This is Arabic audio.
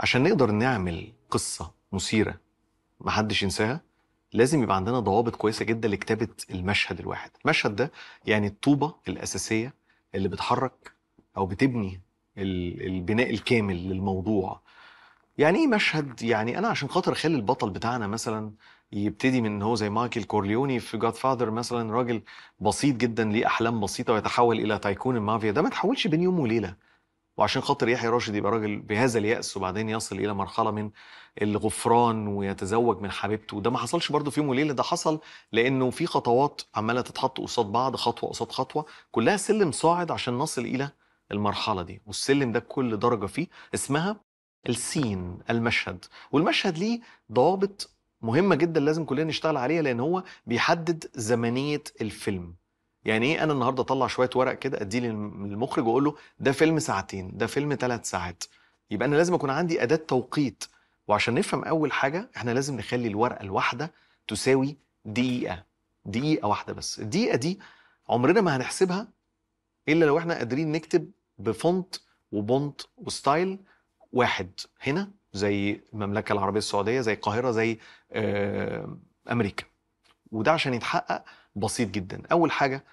عشان نقدر نعمل قصه مثيره محدش ينساها لازم يبقى عندنا ضوابط كويسه جدا لكتابه المشهد الواحد المشهد ده يعني الطوبه الاساسيه اللي بتحرك او بتبني البناء الكامل للموضوع يعني ايه مشهد يعني انا عشان خاطر اخلي البطل بتاعنا مثلا يبتدي من هو زي مايكل كورليوني في جاد فاذر مثلا راجل بسيط جدا ليه احلام بسيطه ويتحول الى تايكون المافيا ده ما تحولش بين يوم وليله وعشان خاطر يحيى راشد يبقى راجل بهذا اليأس وبعدين يصل إلى مرحلة من الغفران ويتزوج من حبيبته ده ما حصلش برضه في يوم وليلة ده حصل لأنه في خطوات عمالة تتحط قصاد بعض خطوة قصاد خطوة كلها سلم صاعد عشان نصل إلى المرحلة دي والسلم ده كل درجة فيه اسمها السين المشهد والمشهد ليه ضوابط مهمة جدا لازم كلنا نشتغل عليها لأن هو بيحدد زمنية الفيلم يعني ايه انا النهارده اطلع شويه ورق كده اديه للمخرج واقول له ده فيلم ساعتين ده فيلم ثلاث ساعات يبقى انا لازم اكون عندي اداه توقيت وعشان نفهم اول حاجه احنا لازم نخلي الورقه الواحده تساوي دقيقه دقيقه واحده بس الدقيقه دي عمرنا ما هنحسبها الا لو احنا قادرين نكتب بفونت وبونت وستايل واحد هنا زي المملكه العربيه السعوديه زي القاهره زي آه، امريكا وده عشان يتحقق بسيط جدا اول حاجه